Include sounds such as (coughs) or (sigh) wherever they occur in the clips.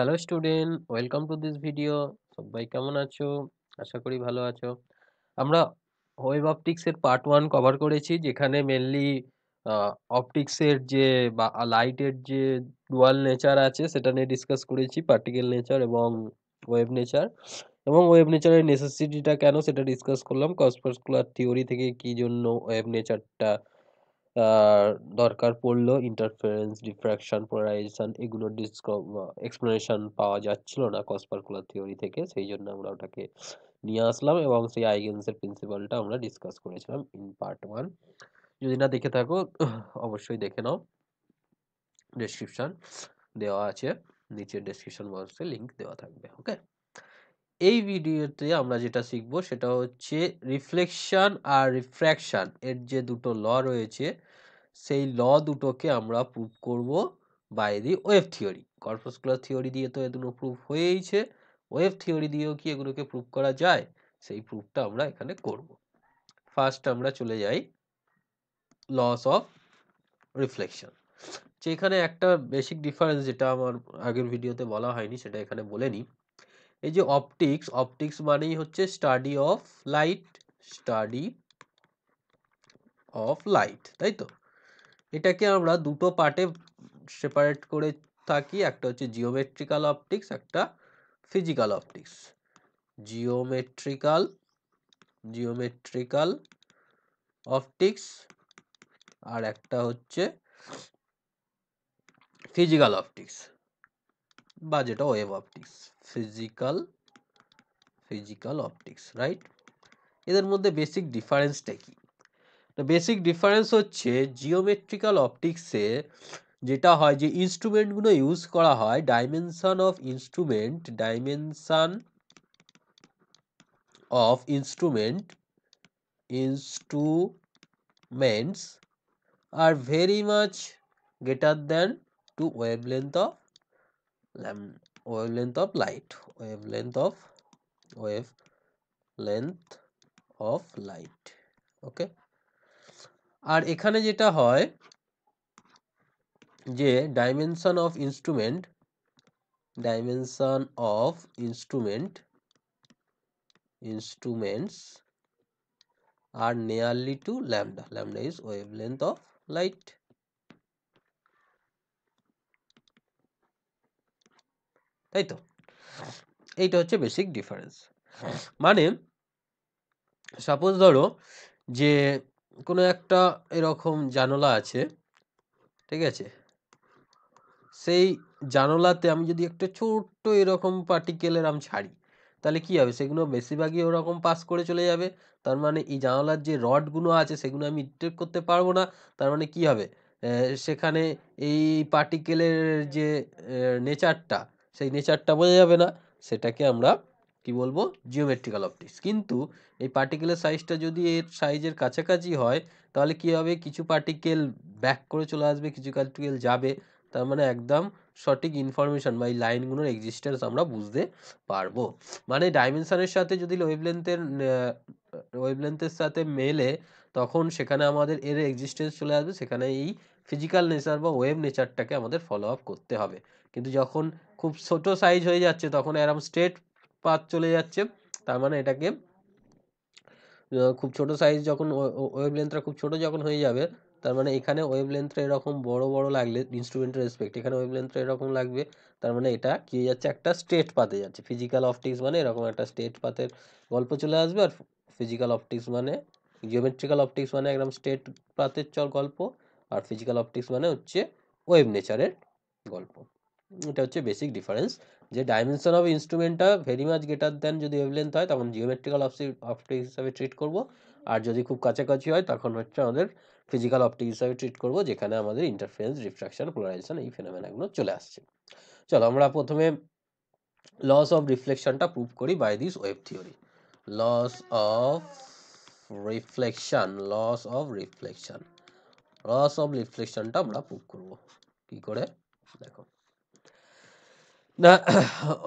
hello student welcome to this video সবাই কেমন আছো আশা করি ভালো আছো আমরা ওয়েব অপটিক্সের পার্ট ওয়ান কভার করেছি যেখানে মেনলি অপটিক্সের যে বা লাইটের যে ডুয়াল নেচার আছে সেটা নিয়ে ডিসকাস করেছি পার্টিকেল নেচার এবং ওয়েব নেচার এবং ওয়েব নেচারের নেসেসিটিটা কেন সেটা ডিসকাস করলাম কসপার্সকুলার থিওরি থেকে কি জন্য ওয়েব নেচারটা দরকার পড়লো ইন্টারফারেন্স ডিফ্র্যাকশন পোলারাইজেশন এগুলোর ডিসকো এক্সপ্লেনেশন পাওয়া যাচ্ছিল না কসপারকুলার থিওরি থেকে সেই জন্য আমরা ওটাকে নিয়ে আসলাম এবং সেই আইগেন্সের প্রিন্সিপালটা আমরা ডিসকাস করেছিলাম ইন পার্ট ওয়ান যদি না দেখে থাকো অবশ্যই দেখে নাও ডেসক্রিপশান দেওয়া আছে নিচের ডেসক্রিপশন বক্সে লিঙ্ক দেওয়া থাকবে ওকে এই ভিডিওতে আমরা যেটা শিখবো সেটা হচ্ছে রিফ্লেকশন আর রিফ্র্যাকশন এর যে দুটো ল রয়েছে সেই ল দুটোকে আমরা প্রুভ করব by the wave theory corpuscular theory দিয়ে তো এগুলো প্রুভ হয়েইছে ওয়েভ থিওরি দিয়েও কি এগুলোকে প্রুভ করা যায় সেই প্রুফটা আমরা এখানে করব ফার্স্ট আমরা চলে যাই লস অফ রিফ্লেকশন যেখানে একটা বেসিক ডিফারেন্স যেটা আমার আগের ভিডিওতে বলা হয়নি সেটা এখানে বলে নিই এই যে অপটিক্স অপটিক্স মানেই হচ্ছে study of light study of light তাই তো এটাকে আমরা দুটো পার্টে সেপারেট করে থাকি একটা হচ্ছে জিওমেট্রিক্যাল অপটিক্স একটা physical optics geometrical geometrical optics আর একটা হচ্ছে ফিজিক্যাল অপটিক্স বা যেটা wave optics physical physical optics right এদের মধ্যে বেসিক ডিফারেন্সটা কী বেসিক ডিফারেন্স হচ্ছে জিওমেট্রিক্যাল অপটিক্সে যেটা হয় যে ইনস্ট্রুমেন্টগুলো ইউজ করা হয় dimension of instrument dimension of instrument instruments are very much to wavelength of wavelength length of light wavelength of wavelength of light okay আর এখানে যেটা হয় যে dimension of instrument dimension of instrument instruments are nearly to lambda lambda wave wavelength of light তাই তো এইটা হচ্ছে basic difference মানে সাপোজ ধরো যে কোনো একটা এরকম জানলা আছে ঠিক আছে সেই জানলাতে আমি যদি একটা ছোট্ট এরকম পার্টিকেলের আম ছাড়ি তাহলে কী হবে সেগুলো বেশিরভাগই ওরকম পাস করে চলে যাবে তার মানে এই জানলার যে রডগুলো আছে সেগুলো আমি ইট্রেক করতে পারবো না তার মানে কী হবে সেখানে এই পার্টিকেলের যে নেচারটা সেই নেচারটা বোঝা যাবে না সেটাকে আমরা কি বলবো জিওমেট্রিক্যাল অপটিক্স কিন্তু এই পার্টিকেলের সাইজটা যদি এর সাইজের কাছাকাছি হয় তাহলে কি হবে কিছু পার্টিকেল ব্যাক করে চলে আসবে কিছু পার্টিকেল যাবে তার মানে একদম সঠিক ইনফরমেশান বা এই লাইনগুলোর এক্সিস্টেন্স আমরা বুঝতে পারবো মানে ডাইমেনশানের সাথে যদি ওয়েভলেন্থের ওয়েবলেন্থের সাথে মেলে তখন সেখানে আমাদের এর এক্সিস্টেন্স চলে আসবে সেখানে এই ফিজিক্যাল নেচার বা ওয়েব নেচারটাকে আমাদের ফলো আপ করতে হবে কিন্তু যখন খুব ছোট সাইজ হয়ে যাচ্ছে তখন এরম স্ট্রেট পাত চলে যাচ্ছে তার মানে এটাকে খুব ছোট সাইজ যখন ওয়েভলেন্থটা খুব ছোট যখন হয়ে যাবে তার মানে এখানে ওয়েভলেন্থটা এরকম বড় বড় লাগলে ইনস্ট্রুমেন্টের রেসপেক্ট এখানে ওয়েভলেন্থটা এরকম লাগবে তার মানে এটা কি যাচ্ছে একটা স্টেট পাতে যাচ্ছে ফিজিক্যাল অপটিক্স মানে এরকম একটা স্টেট পাতের গল্প চলে আসবে আর ফিজিক্যাল অপটিক্স মানে জিওমেট্রিক্যাল অপটিক্স মানে একদম স্টেট পাতের চল গল্প আর ফিজিক্যাল অপটিক্স মানে হচ্ছে ওয়েব নেচারের গল্প এটা হচ্ছে বেসিক ডিফারেন্স যে ডাইমেনশন অফ ইনস্ট্রুমেন্টটা ভেরি মাচ গেটার দেন যদি ওয়েভলেন্থ হয় তখন জিওমেট্রিক্যাল অপটিক হিসাবে ট্রিট করব আর যদি খুব কাছাকাছি হয় তখন হচ্ছে আমাদের ফিজিক্যাল অপটিক হিসাবে ট্রিট করব যেখানে আমাদের ইন্টারফারেন্স রিফ্রাকশন পোলারাইজেশন এই ফেনোমেনাগুলো চলে আসছে চলো আমরা প্রথমে লস অফ রিফ্লেকশনটা প্রুভ করি by this wave theory laws of reflection laws of reflection laws of রিফ্লেকশনটা আমরা প্রুভ করব কি করে দেখো না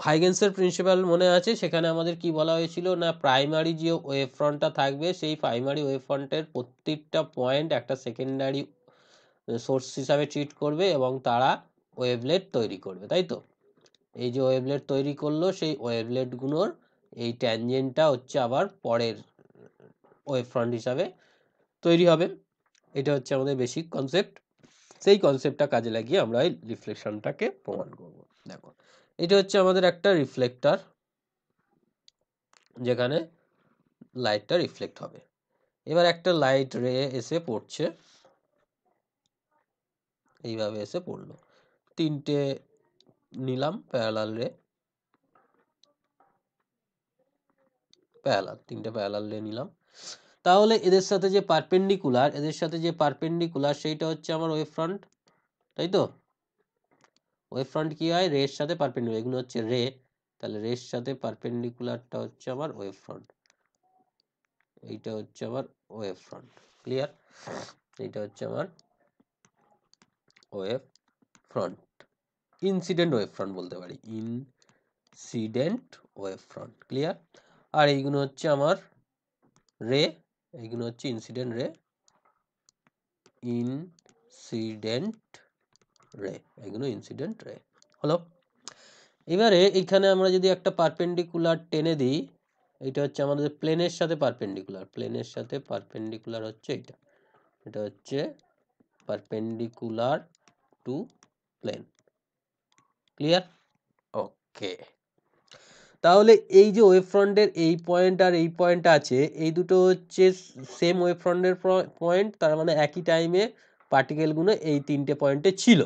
হাইগেন্সের (coughs) প্রিন্সিপাল মনে আছে সেখানে আমাদের কি বলা হয়েছিল না প্রাইমারি যে ওয়েভ ফ্রন্টটা থাকবে সেই প্রাইমারি ওয়েভ ফ্রন্টের প্রত্যেকটা পয়েন্ট একটা সেকেন্ডারি সোর্স হিসাবে ট্রিট করবে এবং তারা ওয়েভলেট তৈরি করবে তাই তো এই যে ওয়েভলেট তৈরি করলো সেই ওয়েভলেটগুলোর এই ট্যানজেন্টটা হচ্ছে আবার পরের ওয়েভ ফ্রন্ট হিসাবে তৈরি হবে এটা হচ্ছে আমাদের বেসিক কনসেপ্ট সেই কনসেপ্টটা কাজে লাগিয়ে আমরা এই রিফ্লেকশনটাকে প্রমাণ করব দেখো এটা হচ্ছে আমাদের একটা রিফ্লেক্টার যেখানে লাইটটা রিফ্লেক্ট হবে এবার একটা লাইট রে এসে পড়ছে এইভাবে এসে পড়লো তিনটে নিলাম প্যারালাল রে প্যারালাল তিনটে প্যারালাল রে নিলাম তাহলে এদের সাথে যে পারপেন্ডিকুলার এদের সাথে যে পারপেন্ডিকুলার সেইটা হচ্ছে আমার ওয়েব ফ্রন্ট তাই তো ওয়েভ ফ্রন্ট কী হয় রের সাথে পারপেন্ডিকুলার এগুলো হচ্ছে রে তাহলে রের সাথে পারপেন্ডিকুলারটা হচ্ছে আমার ওয়েভ ফ্রন্ট এইটা হচ্ছে আমার ওয়েভ ফ্রন্ট ক্লিয়ার এইটা হচ্ছে আমার wave front incident wave wavefront বলতে পারি ইনসিডেন্ট ওয়েভ ফ্রন্ট ক্লিয়ার আর এইগুলো হচ্ছে আমার রে এইগুলো হচ্ছে ইনসিডেন্ট রে ইনসিডেন্ট রে এগুলো ইনসিডেন্ট রে হলো এবারে এখানে আমরা যদি একটা পারপেন্ডিকুলার টেনে দিই এটা হচ্ছে আমাদের প্লেনের সাথে পারপেন্ডিকুলার প্লেনের সাথে পারপেন্ডিকুলার হচ্ছে এটা এটা হচ্ছে perpendicular to plane clear okay তাহলে এই যে ওয়েব ফ্রন্টের এই পয়েন্ট আর এই পয়েন্ট আছে এই দুটো হচ্ছে সেম ওয়েব ফ্রন্টের পয়েন্ট তার মানে একই টাইমে পার্টিকেলগুলো এই তিনটে পয়েন্টে ছিল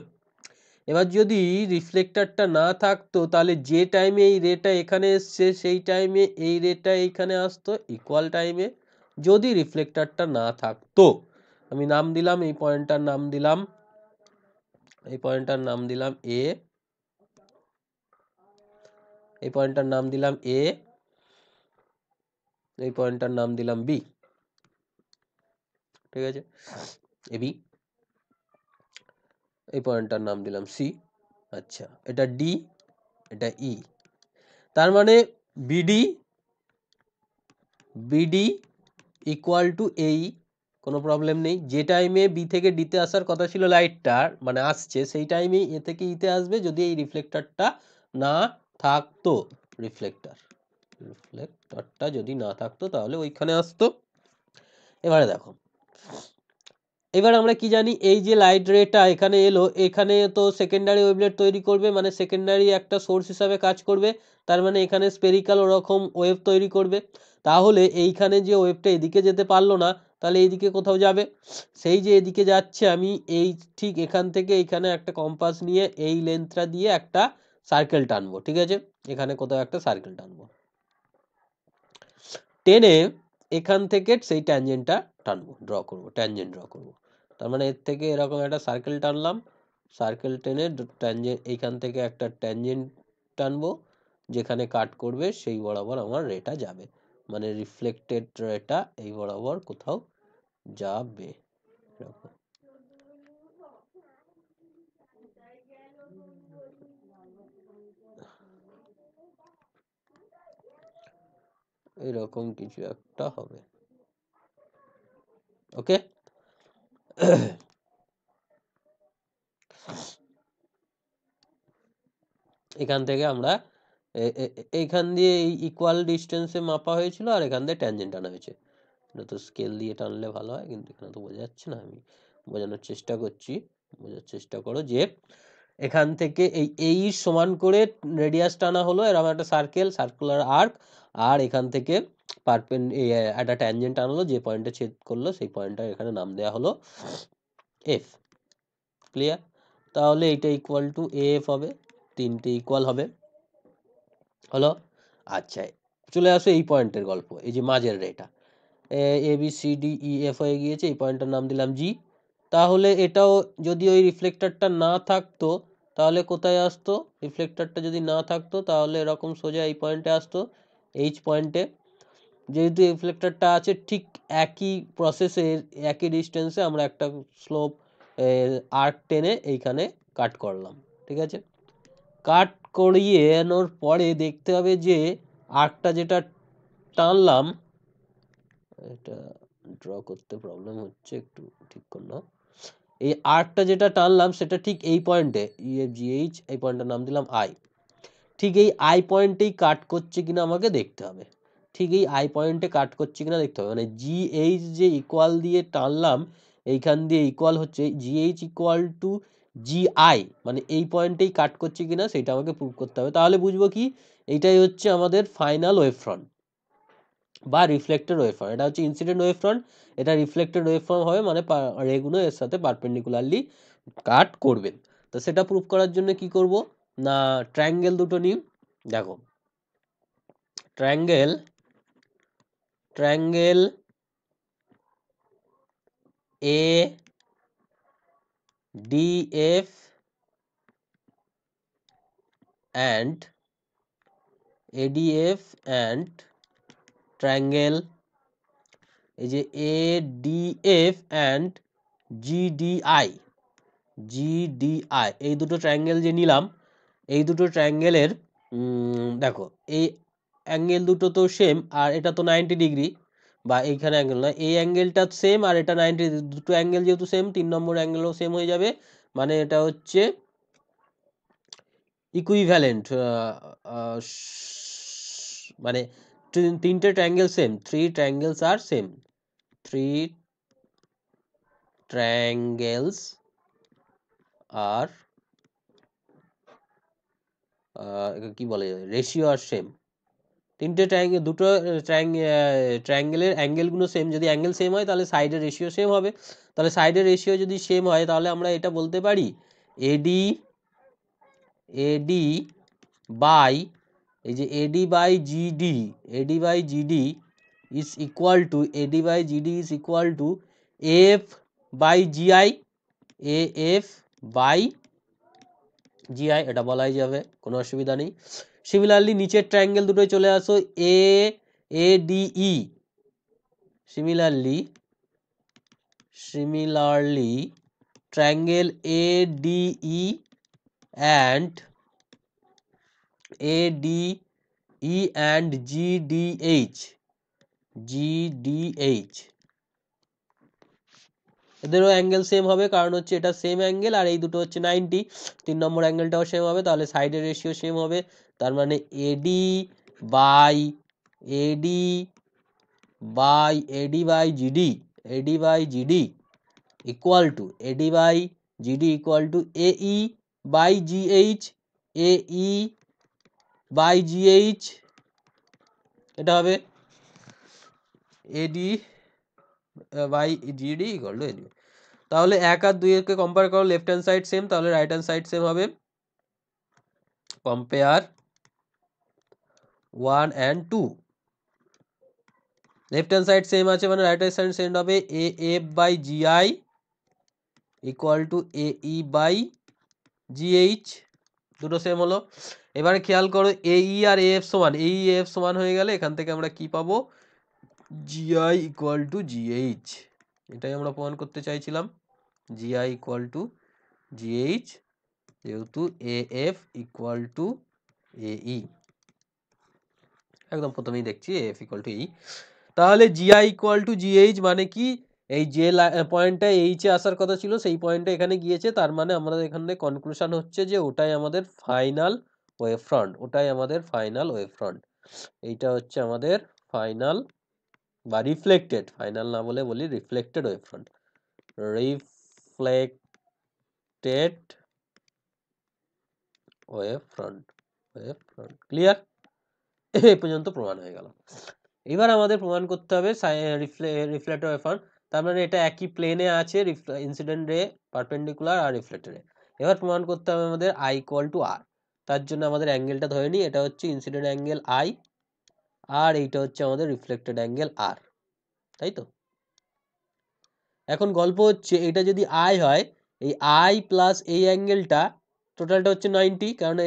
এবার যদি রিফ্লেক্টারটা না থাকতো তাহলে যে টাইমে এই রেটা এখানে এসছে সেই টাইমে এই রেটা এইখানে আসতো ইকুয়াল টাইমে যদি রিফ্লেক্টারটা না থাকতো আমি নাম দিলাম এই পয়েন্টটার নাম দিলাম এই পয়েন্টটার নাম দিলাম এ এই পয়েন্টটার নাম দিলাম এ এই পয়েন্টটার নাম দিলাম বি ঠিক আছে এ বি এই পয়েন্টটার নাম দিলাম সি আচ্ছা এটা ডি এটা ই e, তার মানে বিডি বিডি ইকুয়াল টু এই কোনো প্রবলেম নেই যে টাইমে বি থেকে ডিতে আসার কথা ছিল লাইটটার মানে আসছে সেই টাইমে এ থেকে ইতে e আসবে যদি এই রিফ্লেক্টরটা না থাকতো রিফ্লেক্টর রিফ্লেক্টরটা যদি না থাকতো তাহলে ওইখানে আসতো এবারে দেখো এবার আমরা কি জানি এই যে লাইট রেটা এখানে এলো এখানে তো সেকেন্ডারি ওয়েবলেট তৈরি করবে মানে সেকেন্ডারি একটা সোর্স হিসাবে কাজ করবে তার মানে এখানে স্পেরিক্যাল ওরকম ওয়েভ তৈরি করবে তাহলে এইখানে যে ওয়েভটা এদিকে যেতে পারলো না তাহলে এইদিকে কোথাও যাবে সেই যে এদিকে যাচ্ছে আমি এই ঠিক এখান থেকে এইখানে একটা কম্পাস নিয়ে এই লেন্থটা দিয়ে একটা সার্কেল টানবো ঠিক আছে এখানে কোথাও একটা সার্কেল টানবো টেনে এখান থেকে সেই ট্যানজেন্টটা টানবো ড্র করবো ট্যানজেন্ট ড্র করবো তার মানে এর থেকে এরকম একটা সার্কেল টানলাম সার্কেল টেনে ট্যানজেন্ট এইখান থেকে একটা ট্যানজেন্ট টানবো যেখানে কাট করবে সেই বরাবর আমার রেটা যাবে মানে রিফ্লেক্টেড রেটা এই বরাবর কোথাও যাবে এরকম এরকম কিছু একটা হবে ওকে (clears throat) এখান থেকে আমরা এইখান দিয়ে ইকুয়াল ডিস্টেন্সে মাপা হয়েছিল আর এখান দিয়ে ট্যানজেন্ট টানা হয়েছে এটা তো স্কেল দিয়ে টানলে ভালো হয় কিন্তু এখানে তো বোঝা যাচ্ছে না আমি বোঝানোর চেষ্টা করছি বোঝার চেষ্টা করো যে এখান থেকে এই এই সমান করে রেডিয়াস টানা হলো এরকম একটা সার্কেল সার্কুলার আর্ক আর এখান থেকে পারপেন একটা ট্যানজেন্ট আনলো যে পয়েন্টে ছেদ করলো সেই পয়েন্টটা এখানে নাম দেওয়া হলো এফ ক্লিয়ার তাহলে এটা ইকুয়াল টু এফ হবে তিনটে ইকুয়াল হবে হলো আচ্ছা চলে আসো এই পয়েন্টের গল্প এই যে মাঝের এটা A B C D E F হয়ে গিয়েছে এই পয়েন্টটার নাম দিলাম জি তাহলে এটাও যদি ওই রিফ্লেক্টারটা না থাকতো তাহলে কোথায় আসতো রিফ্লেক্টারটা যদি না থাকতো তাহলে এরকম সোজা এই পয়েন্টে আসতো এইচ পয়েন্টে যেহেতু এই আছে ঠিক একই প্রসেসের একই ডিস্টেন্সে আমরা একটা স্লোপ আর্ক টেনে এইখানে কাট করলাম ঠিক আছে কাট করিয়েনোর পরে দেখতে হবে যে আর্কটা যেটা টানলাম এটা ড্র করতে প্রবলেম হচ্ছে একটু ঠিক নাও এই আর্কটা যেটা টানলাম সেটা ঠিক এই পয়েন্টে ইএফ জিএইচ এই পয়েন্টটার নাম দিলাম আই ঠিক এই আই পয়েন্টেই কাট করছে কিনা আমাকে দেখতে হবে ঠিক এই আই পয়েন্টে কাট করছে কিনা দেখতে হবে মানে জিএইচ যে ইকোয়াল দিয়ে টানলাম এইখান দিয়ে ইকুয়াল হচ্ছে GH H to G I মানে এই পয়েন্টেই কাট করছে কিনা সেটা আমাকে প্রুভ করতে হবে তাহলে বুঝবো কি এইটাই হচ্ছে আমাদের ফাইনাল ওয়েভফ্রন্ট বা রিফ্লেক্টেড ওয়েভফর্ম এটা হচ্ছে ইনসিডেন্ট ওয়েভফর্ম এটা রিফ্লেক্টেড ওয়েভফর্ম হবে মানে রেগুনো এর সাথে পারপেন্ডিকুলারলি কাট করবেন তো সেটা প্রুভ করার জন্য কি করব না ট্রায়াঙ্গেল দুটো নিই দেখো triangle triangle A D F and A D F and triangle এই যে A D F and GDI GDI এই দুটো ট্রায়াঙ্গেল যে নিলাম এই দুটো ট্রায়াঙ্গেলের দেখো এই অ্যাঙ্গেল দুটো তো সেম আর এটা তো নাইনটি ডিগ্রি বা এইখানে অ্যাঙ্গেল নয় এই অ্যাঙ্গেলটা সেম আর এটা নাইনটি দুটো অ্যাঙ্গেল যেহেতু সেম তিন নম্বর অ্যাঙ্গেলও সেম হয়ে যাবে মানে এটা হচ্ছে ইকুইভ্যালেন্ট মানে তিনটে triangle same three triangles are same three triangles আর কি বলে রেশিও আর সেম তিনটে ট্রায়াঙ্গেল দুটো ট্রায়াঙ্গেলের অ্যাঙ্গেলগুলো সেম যদি অ্যাঙ্গেল সেম হয় তাহলে সাইডের রেশিও সেম হবে তাহলে সাইডের রেশিও যদি সেম হয় তাহলে আমরা এটা বলতে পারি এডি এডি বাই এই যে AD by GD AD by GD is equal to AD by GD is equal to F by GI A F by GI এটা বলাই যাবে কোনো অসুবিধা নেই সিমিলারলি নিচের ট্রায়াঙ্গেল দুটোই চলে আসো A A E similarly similarly triangle A E and A E and G D H G D H এদেরও অ্যাঙ্গেল সেম হবে কারণ হচ্ছে এটা সেম অ্যাঙ্গেল আর এই দুটো হচ্ছে নাইনটি তিন নম্বর অ্যাঙ্গেলটাও সেম হবে তাহলে সাইডের রেশিও সেম হবে তার মানে AD by AD by AD by GD AD by GD equal to AD by GD equal to AE by GH AE by GH এটা হবে AD by GD equal to AD তাহলে এক আর দুইয়েরকে compare করো লেফট হ্যান্ড সাইড সেম তাহলে right hand side same হবে compare one and two left hand side same আছে মানে রাইট হ্যান্ড সাইড সেম হবে A F by G I equal to A E by GH দুটো সেম হলো এবারে খেয়াল করো এই e আর এ এফ সমান এই এফ e, সমান হয়ে গেলে এখান থেকে আমরা কি পাবো জিআই ইকুয়াল টু জিএইচ এটাই আমরা প্রমাণ করতে চাইছিলাম জিআই ইকুয়াল টু জিএইচ যেহেতু A F equal to A E একদম প্রথমেই দেখছি এফ ইকুয়াল টু ই তাহলে জিআই ইকুয়াল টু জিএইচ মানে কি এই যে পয়েন্টটা এইচে আসার কথা ছিল সেই পয়েন্টটা এখানে গিয়েছে তার মানে আমাদের এখানে কনক্লুশন হচ্ছে যে ওটাই আমাদের ফাইনাল ওয়েভ ফ্রন্ট ওটাই আমাদের ফাইনাল ওয়েভ ফ্রন্ট এইটা হচ্ছে আমাদের ফাইনাল বা রিফ্লেক্টেড ফাইনাল না বলে বলি reflected wavefront reflected wavefront wave front clear এ পর্যন্ত প্রমাণ হয়ে গেল এবার আমাদের প্রমাণ করতে হবে রিফ্লেক্টর ওয়েফার তার মানে এটা একই প্লেনে আছে ইনসিডেন্ট রে পারপেন্ডিকুলার আর রিফ্লেক্টরে এবার প্রমাণ করতে হবে আমাদের আই ইকুয়াল টু আর তার জন্য আমাদের অ্যাঙ্গেলটা ধরে নিই এটা হচ্ছে ইনসিডেন্ট অ্যাঙ্গেল আই আর এইটা হচ্ছে আমাদের রিফ্লেক্টেড অ্যাঙ্গেল আর তাই তো এখন গল্প হচ্ছে এটা যদি আই হয় এই আই প্লাস এই অ্যাঙ্গেলটা টোটালটা হচ্ছে নাইনটি কারণ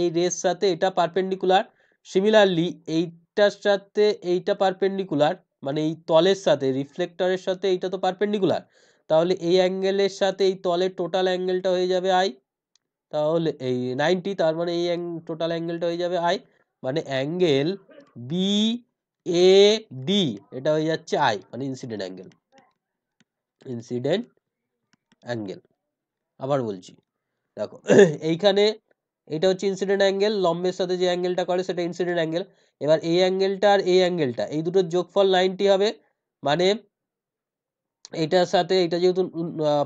এই রেস সাথে এটা পারপেন্ডিকুলার সিমিলারলি এইটার সাথে এইটা পারপেন্ডিকুলার মানে এই তলের সাথে রিফ্লেক্টরের সাথে এইটা তো পারপেন্ডিকুলার তাহলে এই অ্যাঙ্গেলের সাথে এই তলের টোটাল অ্যাঙ্গেলটা হয়ে যাবে আই তাহলে এই নাইনটি তার মানে এই টোটাল অ্যাঙ্গেলটা হয়ে যাবে আই মানে অ্যাঙ্গেল বি এ ডি এটা হয়ে যাচ্ছে আই মানে ইনসিডেন্ট অ্যাঙ্গেল ইনসিডেন্ট অ্যাঙ্গেল আবার বলছি দেখো এইখানে এটা হচ্ছে ইনসিডেন্ট অ্যাঙ্গেল লম্বের সাথে যে অ্যাঙ্গেলটা করে সেটা ইনসিডেন্ট অ্যাঙ্গেল এবার এই অ্যাঙ্গেলটা আর এই অ্যাঙ্গেলটা এই দুটোর যোগফল নাইনটি হবে মানে এটার সাথে এটা যেহেতু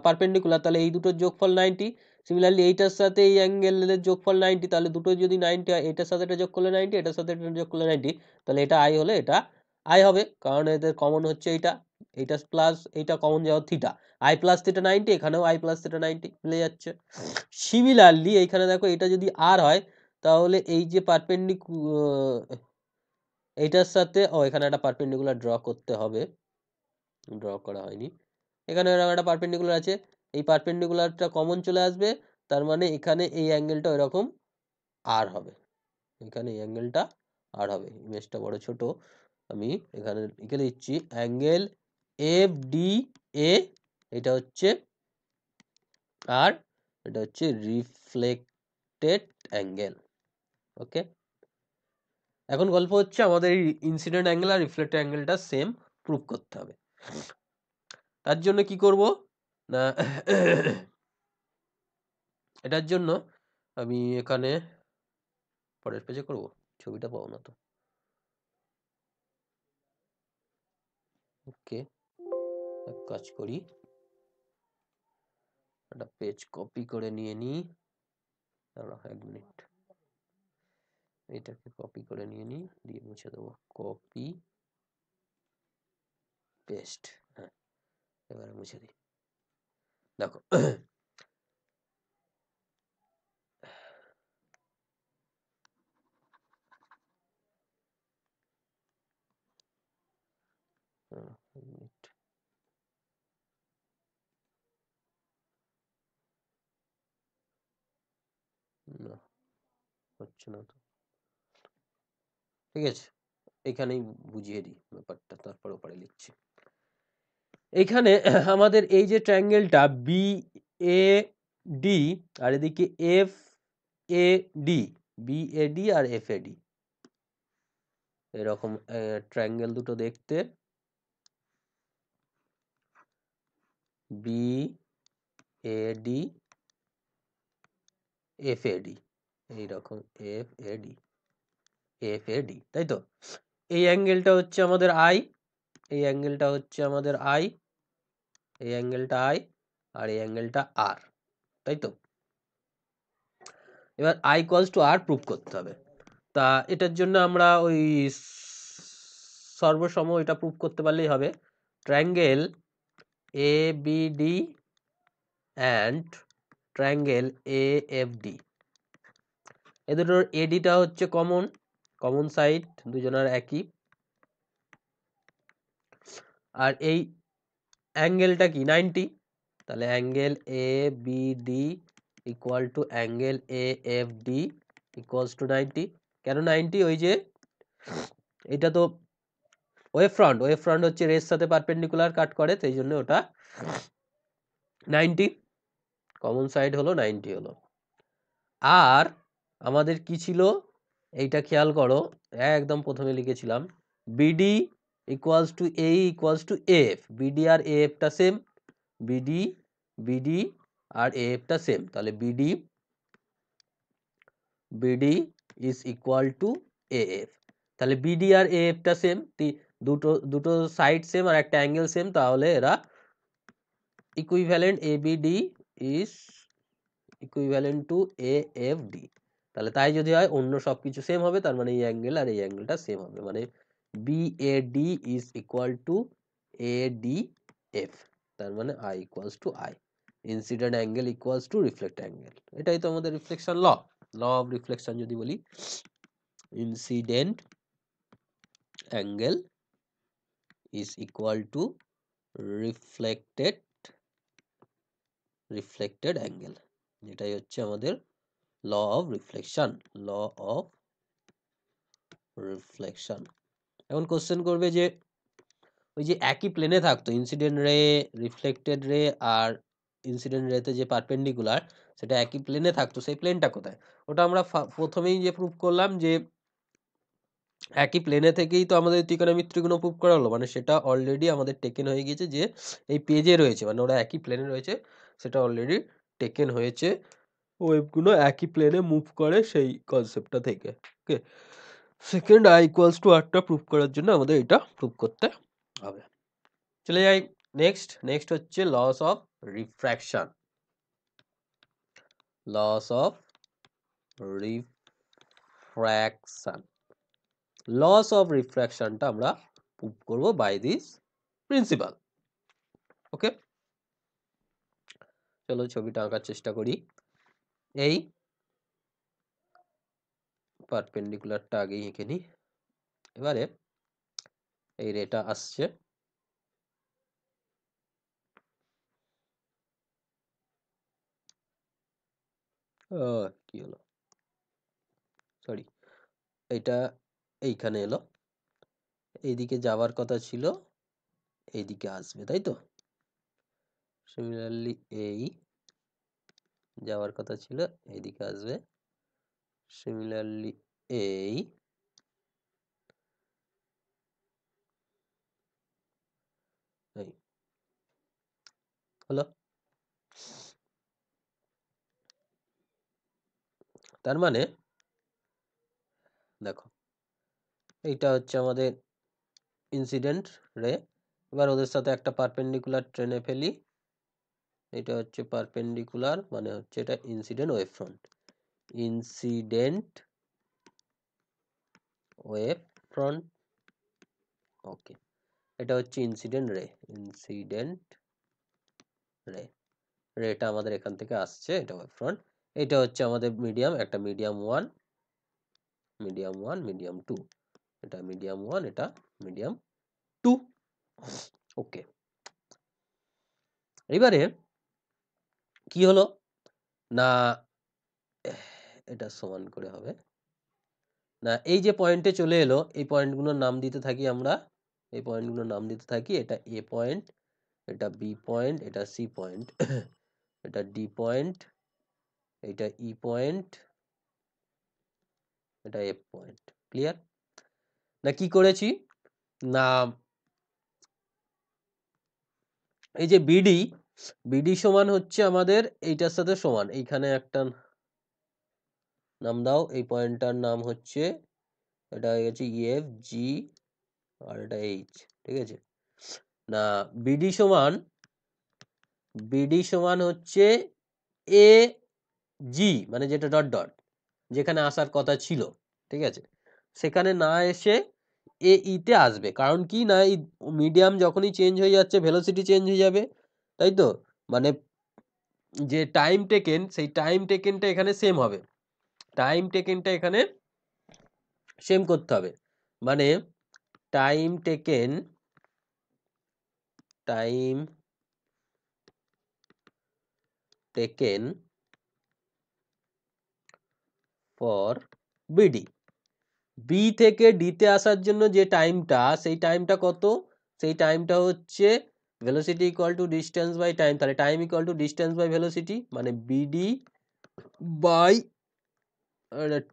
পারপেন্ডিকুলার তাহলে এই দুটোর যোগফল নাইনটি সিমিলারলি এইটার সাথে এই অ্যাঙ্গেলের যোগফল নাইনটি তাহলে দুটো যদি নাইনটি হয় এটার সাথে এটা যোগ করলে নাইনটি এটার সাথে এটা যোগ করলে নাইনটি তাহলে এটা আই হলে এটা আই হবে কারণ এদের কমন হচ্ছে এটা এইটা প্লাস এইটা কমন যাওয়া theta I plus theta ninety এখানেও আই প্লাস থিটা নাইনটি মিলে যাচ্ছে সিমিলারলি এইখানে দেখো এটা যদি আর হয় তাহলে এই যে পারপেন্ডিক এইটার সাথে ও এখানে একটা পারপেন্ডিকুলার ড্র করতে হবে ড্র করা হয়নি এখানে এরকম একটা পারপেন্ডিকুলার আছে এই পারপেন্ডিকুলারটা কমন চলে আসবে তার মানে এখানে এই অ্যাঙ্গেলটা ওইরকম আর হবে এখানে এই অ্যাঙ্গেলটা আর হবে ইমেজটা বড় ছোট আমি এখানে লিখে দিচ্ছি অ্যাঙ্গেল এফ ডি এ এটা হচ্ছে আর এটা হচ্ছে রিফ্লেক্টেড অ্যাঙ্গেল ওকে এখন গল্প হচ্ছে আমাদের এই ইনসিডেন্ট অ্যাঙ্গেল আর রিফ্লেক্টেড অ্যাঙ্গেলটা সেম প্রুভ করতে হবে তার জন্য কি করব না এটার জন্য আমি এখানে পরের পেজে করব ছবিটা পাবো না তো ওকে এক কাজ করি একটা পেজ কপি করে নিয়ে নিই দাঁড়া এক মিনিট এটাকে কপি করে নিয়ে নিই দিয়ে মুছে দেবো কপি পেস্ট হ্যাঁ এবারে মুছে দিই দেখো হচ্ছে না তো ঠিক আছে এখানেই বুঝিয়ে দিই ব্যাপারটা তারপর ওপারে লিখছি এখানে আমাদের এই যে ট্রাঙ্গেলটা বি এ ডি আর এদিকে F A D B A D আর এফ এ ডি এরকম ট্রায়াঙ্গেল দুটো দেখতে B A D F A D এইরকম F A D F A D তাই তো এই অ্যাঙ্গেলটা হচ্ছে আমাদের আই এই অ্যাঙ্গেলটা হচ্ছে আমাদের আই এই অ্যাঙ্গেলটা আই আর এই অ্যাঙ্গেলটা আর তাই তো এবার আই কলস টু আর প্রুভ করতে হবে তা এটার জন্য আমরা ওই সর্বসম এটা প্রুভ করতে পারলেই হবে triangle A B D and triangle A F D এ দুটোর এডিটা হচ্ছে কমন কমন সাইড দুজনার একই আর এই অ্যাঙ্গেলটা কি নাইনটি তাহলে angle A B D equal to angle A F D equals to ninety কেন নাইনটি ওই যে এটা তো ওয়েব ফ্রন্ট ওয়েব ফ্রন্ট হচ্ছে রেস সাথে পারপেন্ডিকুলার কাট করে সেই জন্য ওটা নাইনটি কমন সাইড হলো নাইনটি হলো আর আমাদের কি ছিল এইটা খেয়াল করো একদম প্রথমে লিখেছিলাম BD equals to A equals to F BD আর এফটা সেম বিডি বিডি আর এফটা সেম তাহলে BD BD is equal to F তাহলে বিডি আর এফটা সেম দুটো দুটো সাইড সেম আর একটা অ্যাঙ্গেল সেম তাহলে এরা equivalent A BD is equivalent to F D তাহলে তাই যদি হয় অন্য সব কিছু সেম হবে তার মানে এই অ্যাঙ্গেল আর এই অ্যাঙ্গেলটা সেম হবে মানে B A D is equal to A D F তার মানে I equals to I incident angle equals to reflect angle এটাই তো আমাদের reflection law law of reflection যদি বলি incident angle is equal to reflected reflected angle এটাই হচ্ছে আমাদের law of reflection law of reflection এখন কোশ্চেন করবে যে ওই যে একই প্লেনে থাকতো ইনসিডেন্ট রে রিফ্লেক্টেড রে আর ইনসিডেন্ট রেতে যে পারপেন্ডিকুলার সেটা একই প্লেনে থাকতো সেই প্লেনটা কোথায় ওটা আমরা প্রথমেই যে প্রুভ করলাম যে একই প্লেনে থেকেই তো আমাদের ত্রিকোণমিত ত্রিকোণ প্রুভ করা হলো মানে সেটা অলরেডি আমাদের টেকেন হয়ে গিয়েছে যে এই পেজে রয়েছে মানে ওরা একই প্লেনে রয়েছে সেটা অলরেডি টেকেন হয়েছে ওয়েবগুলো একই প্লেনে মুভ করে সেই কনসেপ্টটা থেকে okay second I equals to আটটা প্রুভ করার জন্য আমাদের এটা প্রুভ করতে হবে চলে যাই নেক্সট নেক্সট হচ্ছে laws of refraction laws of refraction laws of রিফ্র্যাকশনটা আমরা প্রুভ করব বাই দিস প্রিন্সিপাল ওকে চলো ছবিটা আঁকার চেষ্টা করি এই পারপেন্ডিকুলারটা আগেই এঁকে নিই এবারে এই রেটা আসছে কি হলো সরি এটা এইখানে এলো এইদিকে যাওয়ার কথা ছিল এইদিকে আসবে তাই তো সিমিলারলি এই যাওয়ার কথা ছিল এদিকে আসবে সিমিলারলি এই হলো তার মানে দেখো এইটা হচ্ছে আমাদের ইনসিডেন্ট রে এবার ওদের সাথে একটা পারপেন্ডিকুলার ট্রেনে ফেলি এটা হচ্ছে পারপেন্ডিকুলার মানে হচ্ছে এটা incident wave front incident wave front okay এটা হচ্ছে ইনসিডেন্ট রে ইনসিডেন্ট রে রেটা আমাদের এখান থেকে আসছে এটা ওয়েভ ফ্রন্ট এটা হচ্ছে আমাদের মিডিয়াম একটা medium one medium one medium two এটা মিডিয়াম ওয়ান এটা মিডিয়াম টু ওকে এবারে কি হলো না এটা সমান করে হবে না এই যে পয়েন্টে চলে এলো এই পয়েন্টগুলোর নাম দিতে থাকি আমরা এই পয়েন্টগুলোর নাম দিতে থাকি এটা এ পয়েন্ট এটা বি পয়েন্ট এটা সি পয়েন্ট (coughs) এটা ডি পয়েন্ট এটা ই e পয়েন্ট এটা এফ পয়েন্ট ক্লিয়ার না কি করেছি না এই যে বিডি বিডি সমান হচ্ছে আমাদের এইটার সাথে সমান এইখানে একটা নাম দাও এই পয়েন্টটার নাম হচ্ছে এটা হয়ে গেছে এফ e জি আর এটা এইচ ঠিক আছে না বিডি সমান বিডি সমান হচ্ছে এ জি মানে যেটা ডট ডট যেখানে আসার কথা ছিল ঠিক আছে সেখানে না এসে এ ইতে e আসবে কারণ কি না এই মিডিয়াম যখনই চেঞ্জ হয়ে যাচ্ছে ভেলোসিটি চেঞ্জ হয়ে যাবে তাই তো মানে যে টাইম টেকেন সেই টাইম টেকেনটা এখানে সেম হবে টাইম টেকেনটা এখানে সেম করতে হবে মানে time taken time taken for BD B থেকে ডিতে আসার জন্য যে টাইমটা সেই টাইমটা কত সেই টাইমটা হচ্ছে velocity equal to distance by time তাহলে time equal to distance by velocity মানে বিডি বাই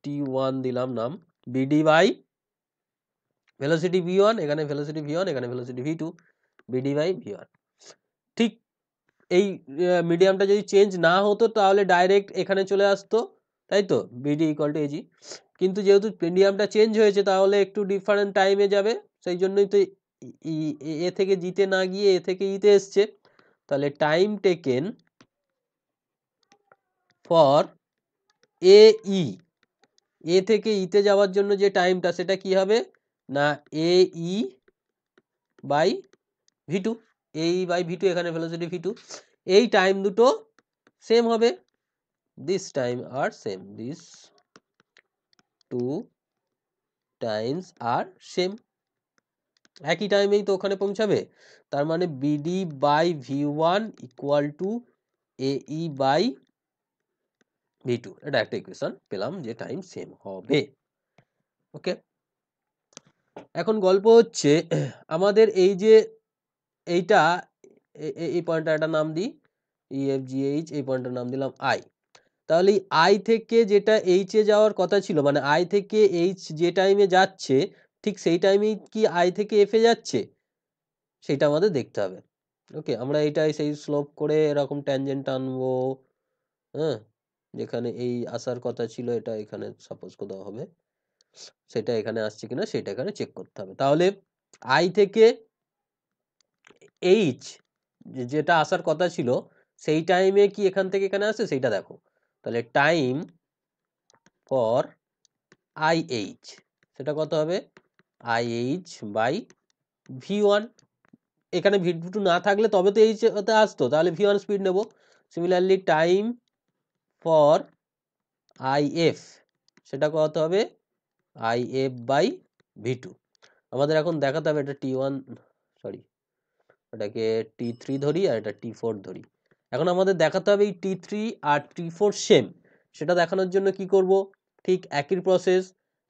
টি ওয়ান দিলাম নাম BD by velocity V one এখানে ভেলোসিটি ভি ওয়ান এখানে velocity V two BD by V one ঠিক এই মিডিয়ামটা যদি change না হতো তাহলে ডাইরেক্ট এখানে চলে আসতো তাই তো বিডি ইকুয়াল টু এজি কিন্তু যেহেতু মিডিয়ামটা চেঞ্জ হয়েছে তাহলে একটু ডিফারেন্ট টাইমে যাবে সেই জন্যই তো এ থেকে জিতে না গিয়ে এ থেকে ইতে এসছে তাহলে time taken for A E A থেকে ইতে যাওয়ার জন্য যে টাইমটা সেটা কি হবে না A E by V two AE by V two এখানে ভেলোসিটি ভিটু এই টাইম দুটো সেম হবে দিস টাইম আর সেম দিস টু টাইমস আর সেম একই টাইমেই তো ওখানে পৌঁছাবে তার মানে BD by V one equal to AE by V two এটা একটা ইকুয়েশন পেলাম যে টাইম সেম হবে ওকে এখন গল্প হচ্ছে আমাদের এই যে এইটা এই পয়েন্টটা একটা নাম দিই ইএফ e জিএইচ এই পয়েন্টটার নাম দিলাম আই তাহলে আই থেকে যেটা এইচে যাওয়ার কথা ছিল মানে আই থেকে এইচ যে টাইমে যাচ্ছে ঠিক সেই টাইমেই কি আই থেকে এফে যাচ্ছে সেটা আমাদের দেখতে হবে ওকে আমরা এটাই সেই স্লোপ করে এরকম ট্যানজেন্ট আনবো হ্যাঁ যেখানে এই আসার কথা ছিল এটা এখানে সাপোজ কোথাও হবে সেটা এখানে আসছে কিনা সেটা এখানে চেক করতে হবে তাহলে আই থেকে এইচ যেটা আসার কথা ছিল সেই টাইমে কি এখান থেকে এখানে আসে সেইটা দেখো তাহলে টাইম ফর আই এইচ সেটা কত হবে আইএইচ বাই ভি ওয়ান এখানে ভি টু না থাকলে তবে তো এইচতে আসতো তাহলে ভি ওয়ান স্পিড নেব সিমিলারলি টাইম ফর আইএফ সেটা কত হবে আইএফ বাই ভি টু আমাদের এখন দেখাতে হবে এটা টি ওয়ান সরি এটাকে টি থ্রি ধরি আর এটা টি ফোর ধরি এখন আমাদের দেখাতে হবে এই টি থ্রি আর টি ফোর সেম সেটা দেখানোর জন্য কি করব ঠিক একই প্রসেস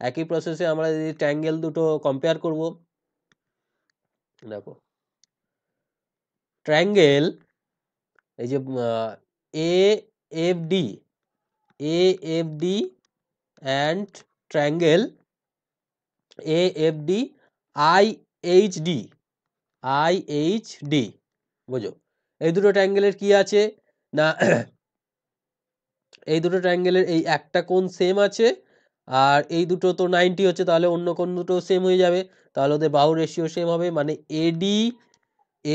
একই প্রসেসে আমরা যদি ট্যাঙ্গেল দুটো কম্পেয়ার করব দেখো ট্রায়াঙ্গেল এই যে A F D A F D and triangle A F D I H D I H D বুঝো এই দুটো ট্রায়াঙ্গেলের কি আছে না এই দুটো ট্রায়াঙ্গেলের এই একটা কোন সেম আছে আর এই দুটো তো নাইনটি হচ্ছে তাহলে অন্য কোন দুটো সেম হয়ে যাবে তাহলে ওদের বাহু রেশিও সেম হবে মানে AD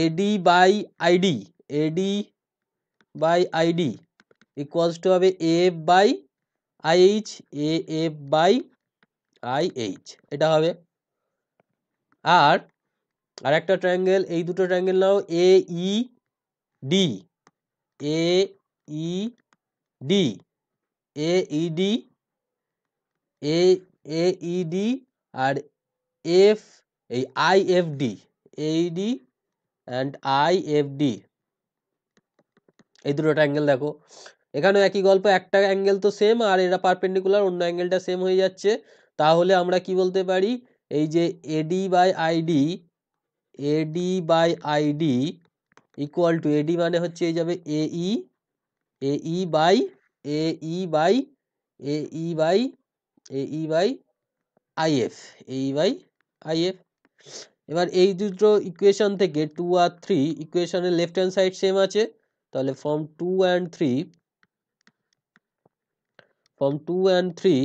AD by ID AD by ID equals to হবে F by IH A F by IH এটা হবে আর আর একটা ট্রায়াঙ্গেল এই দুটো ট্রায়াঙ্গেল নাও A E D A E D A E D A AED e আর এফ এই আইএফডি এইডি অ্যান্ড ডি এই দুটোটা অ্যাঙ্গেল দেখো এখানেও একই গল্প একটা অ্যাঙ্গেল তো সেম আর এরা পারপেন্ডিকুলার অন্য অ্যাঙ্গেলটা সেম হয়ে যাচ্ছে তাহলে আমরা কি বলতে পারি এই যে AD by ID AD by ID equal to AD মানে হচ্ছে এই যাবে এই এই by AE by AE by A E by IF A E by F এবার এই দুটো ইকুয়েশন থেকে টু আর থ্রি ইকুয়েশনের লেফট হ্যান্ড সাইড সেম আছে তাহলে form two and three form two and three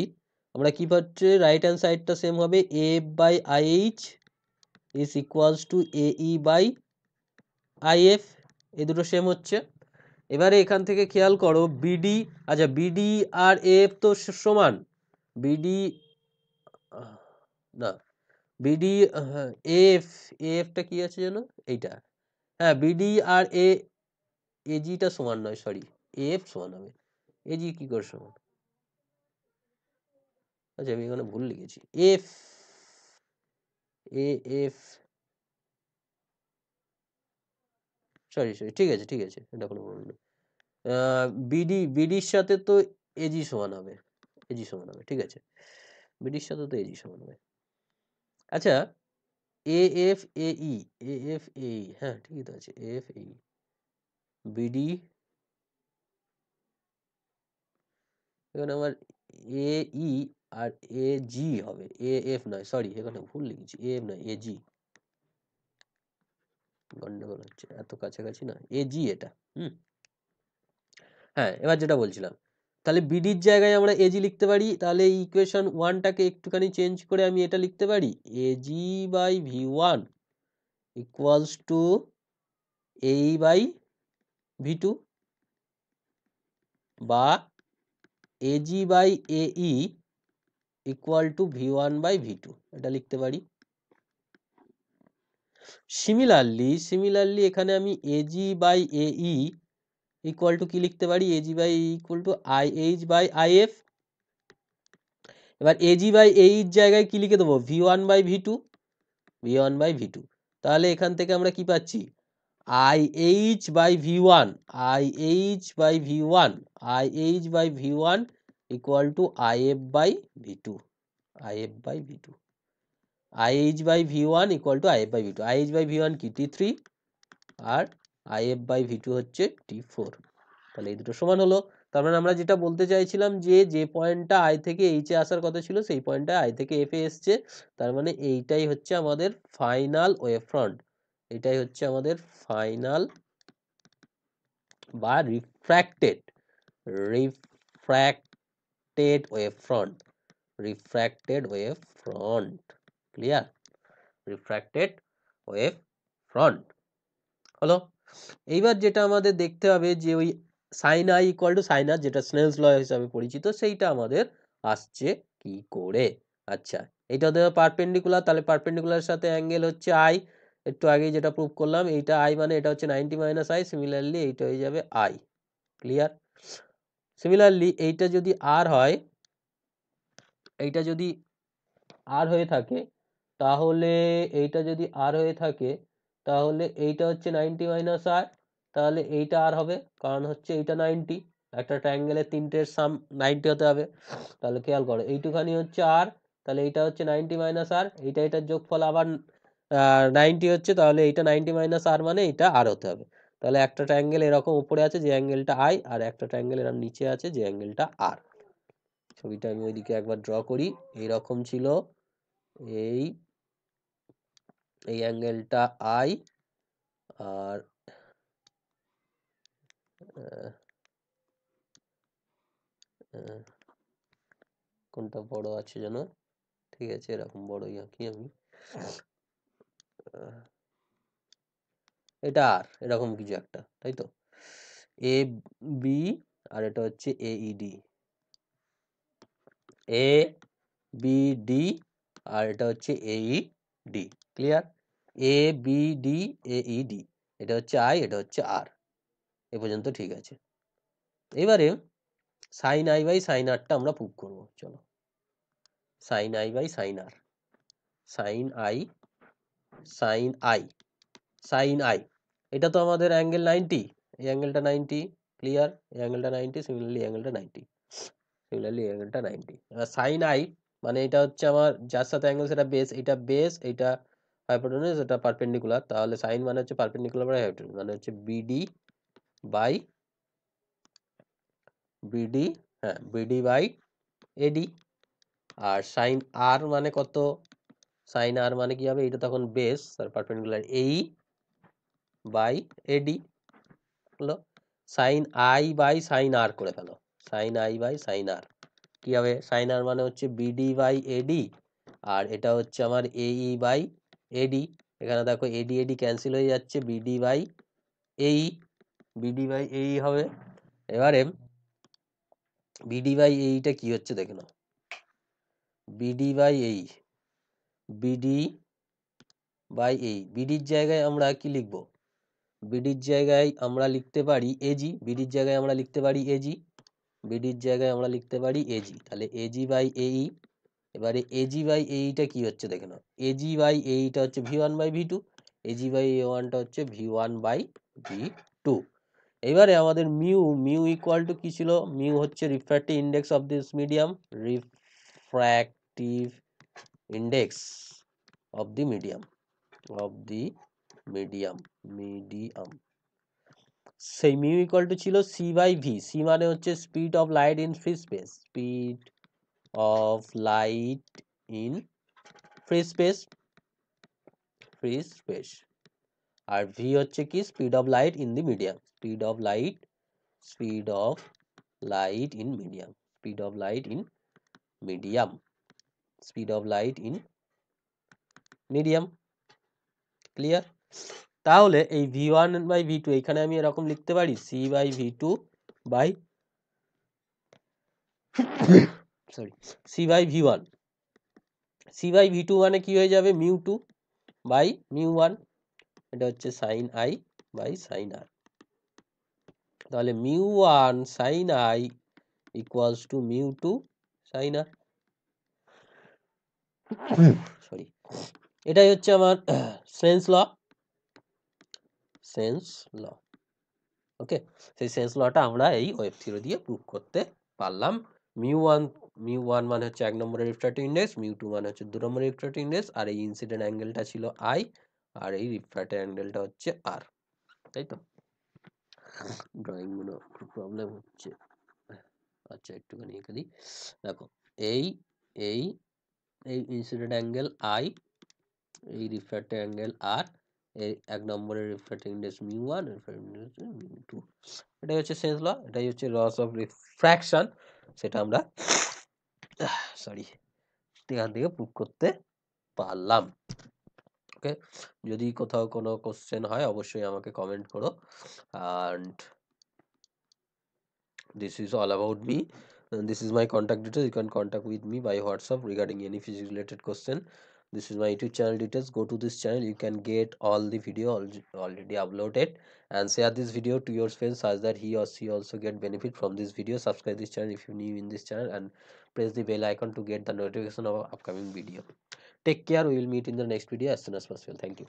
আমরা কী পাচ্ছি রাইট হ্যান্ড সাইডটা সেম হবে A by I H is equals to A E by F এ দুটো সেম হচ্ছে এবারে এখান থেকে খেয়াল করো বিডি আচ্ছা বিডি আর এফ তো সমান বিডি না বিডি এফ এফটা কি আছে যেন এইটা হ্যাঁ বিডি আর এ এজিটা সমান নয় সরি এফ সমান হবে এজি কি করে সমান আচ্ছা আমি এখানে ভুল লিখেছি F A F sorry sorry ঠিক আছে ঠিক আছে এটা কোনো প্রবলেম নেই বিডি বিডির সাথে তো এজি সমান হবে এজি সমান হবে ঠিক আছে বিডির সাথে তো এজি সমান হবে আচ্ছা A F A E A F এ ই হ্যাঁ ঠিকই তো আছে A F A E BD এখানে আমার এ ই আর এ জি হবে এ এফ নয় সরি এখানে ভুল লিখেছি এ এফ নয় এ জি গন্ডগোল হচ্ছে এত কাছাকাছি না এ জি এটা হুম হ্যাঁ এবার যেটা বলছিলাম তাহলে বিডির জায়গায় আমরা এজি লিখতে পারি তাহলে ইকুয়েশন ওয়ানটাকে একটুখানি চেঞ্জ করে আমি এটা লিখতে পারি AG by V one equals to AE by V two বা AG by E equal to V one by V two এটা লিখতে পারি সিমিলারলি সিমিলারলি এখানে আমি AG by E equal to কী লিখতে পারি AG by equal to I H by I F এবার এজি বাই এইচ জায়গায় কি লিখে দেবো V one by V two V one by V two তাহলে এখান থেকে আমরা কি পাচ্ছি I H by V one I H by V one I H by V one equal to I F by V two I F by V two I H by V one equal to I F by V two I H by V one কি T three আর I F by V two হচ্ছে T four তাহলে এই দুটো সমান হলো তার মানে আমরা যেটা বলতে চাইছিলাম যে যে পয়েন্টটা আই থেকে এইচে আসার কথা ছিল সেই পয়েন্টটা আই থেকে এফে এসছে তার মানে এইটাই হচ্ছে আমাদের ফাইনাল ওয়েভ ফ্রন্ট এটাই হচ্ছে আমাদের ফাইনাল বা refracted refracted wave front refracted wave front clear refracted wave front হলো এইবার যেটা আমাদের দেখতে হবে যে ওই sine I equal to sine R যেটা স্নেলস লয় হিসাবে পরিচিত সেইটা আমাদের আসছে কি করে আচ্ছা এটা দেওয়া পারপেন্ডিকুলার তাহলে পারপেন্ডিকুলার সাথে অ্যাঙ্গেল হচ্ছে আই একটু আগে যেটা প্রুভ করলাম এইটা আই মানে এটা হচ্ছে নাইনটি মাইনাস আই সিমিলারলি এইটা হয়ে যাবে আই ক্লিয়ার সিমিলারলি এইটা যদি আর হয় এইটা যদি আর হয়ে থাকে তাহলে এইটা যদি আর হয়ে থাকে তাহলে এইটা হচ্ছে নাইনটি মাইনাস আর তাহলে এইটা আর হবে কারণ হচ্ছে এইটা নাইনটি একটা ট্রায়াঙ্গেলের তিনটের সাম নাইনটি হতে হবে তাহলে খেয়াল করো এইটুখানি হচ্ছে আর তাহলে এইটা হচ্ছে নাইনটি মাইনাস আর এইটা এটার যোগফল আবার নাইনটি হচ্ছে তাহলে এইটা নাইনটি মাইনাস আর মানে এটা আর হতে হবে তাহলে একটা ট্রায়াঙ্গেল এরকম উপরে আছে যে অ্যাঙ্গেলটা আই আর একটা ট্রায়াঙ্গেল এরকম নিচে আছে যে অ্যাঙ্গেলটা আর ছবিটা আমি ওইদিকে একবার ড্র করি এইরকম ছিল এই এই অ্যাঙ্গেলটা আই আর কোনটা বড় আছে যেন ঠিক আছে এরকম বড়ই আঁকি আমি এটা আর এরকম কিছু একটা তাই তো এ বি আর এটা হচ্ছে এইডি এ বি ডি আর এটা হচ্ছে এই D clear A B D A E D এটা হচ্ছে আই এটা হচ্ছে আর এ পর্যন্ত ঠিক আছে এবারে সাইন আই বাই সাইন আরটা আমরা প্রুভ করব চলো sine I by sine R sine I sine I sine I এটা তো আমাদের অ্যাঙ্গেল নাইনটি এই অ্যাঙ্গেলটা নাইনটি ক্লিয়ার এই অ্যাঙ্গেলটা নাইনটি সিমিলারলি অ্যাঙ্গেলটা নাইনটি সিমিলারলি অ্যাঙ্গেলটা নাইনটি এবার সাইন আই মানে এটা হচ্ছে আমার যার সাথে অ্যাঙ্গেল সেটা বেস এটা বেস এটা হাইপোটেনিস এটা পারপেন্ডিকুলার তাহলে সাইন মানে হচ্ছে পারপেন্ডিকুলার বাই হাইপোটেনিস মানে হচ্ছে বিডি বাই বিডি হ্যাঁ বিডি বাই এডি আর সাইন আর মানে কত সাইন আর মানে কি হবে এটা তখন বেস আর পারপেন্ডিকুলার এই বাই এডি হলো sine I by sine R করে ফেলো sine I by sine R কি হবে সাইন আর মানে হচ্ছে বিডি বাই এডি আর এটা হচ্ছে আমার এই বাই এডি এখানে দেখো এডি এডি ক্যান্সেল হয়ে যাচ্ছে BD by AE BD by AE হবে এবারে বিডি বাই এইটা e কি হচ্ছে দেখে নাও BD by AE BD by AE বিডির জায়গায় আমরা কি লিখব বিডির জায়গায় আমরা লিখতে পারি এজি বিডির জায়গায় আমরা লিখতে পারি এজি বিডির জায়গায় আমরা লিখতে পারি এজি তাহলে এজি বাই এই এবারে এজি বাই এইটা কি হচ্ছে দেখে নাও এজি বাই এইটা হচ্ছে V one by V two AG by A ওয়ানটা হচ্ছে V one by V two এবারে আমাদের মিউ মিউ ইকুয়াল টু কি ছিল মিউ হচ্ছে refractive index of this medium refractive index of the medium of the medium medium সেই mu equal to ছিল C by V C মানে হচ্ছে speed of light in free space speed of light in free space free space আর V হচ্ছে কি speed of light in the medium speed of light speed of light in medium speed of light in medium speed of light in medium clear তাহলে এই V one by V two এখানে আমি এরকম লিখতে পারি C by V two by sorry C by V one C by V two মানে কি হয়ে যাবে mu two by mu one এটা হচ্ছে sine I by sine R তাহলে mu one sine I equals to mu two sine R sorry এটাই হচ্ছে আমার সেন্স (clears throat) ল সেন্স ল ওকে সেই সেন্স লটা আমরা এই ওয়েব থিওরি দিয়ে প্রুভ করতে পারলাম মিউ ওয়ান মিউ ওয়ান মানে হচ্ছে এক নম্বরের রিফ্র্যাক্টিভ ইন্ডেক্স মিউ টু মানে হচ্ছে দু নম্বরের রিফ্র্যাক্টিভ ইন্ডেক্স আর এই ইনসিডেন্ট অ্যাঙ্গেলটা ছিল আই আর এই রিফ্র্যাক্টিভ অ্যাঙ্গেলটা হচ্ছে আর তাই তো ড্রয়িংগুলো খুব প্রবলেম হচ্ছে আচ্ছা একটুখানি এঁকে দিই দেখো এই এই এই ইনসিডেন্ট অ্যাঙ্গেল আই এই রিফ্র্যাক্টিভ অ্যাঙ্গেল আর এক নম্বরের refractive index mu one mu two এটাই হচ্ছে সেন্স ল এটাই হচ্ছে লস অফ রিফ্র্যাকশন সেটা আমরা সরি এখান থেকে প্রুফ করতে পারলাম ওকে যদি কোথাও কোনো কোশ্চেন হয় অবশ্যই আমাকে কমেন্ট করো and this is all about me this is my my contact you can contact with me by WhatsApp whatsapp any any related question this is my youtube channel details go to this channel you can get all the video already uploaded and share this video to your friends such that he or she also get benefit from this video subscribe this channel if you new in this channel and press the bell icon to get the notification of upcoming video take care we will meet in the next video as soon as possible thank you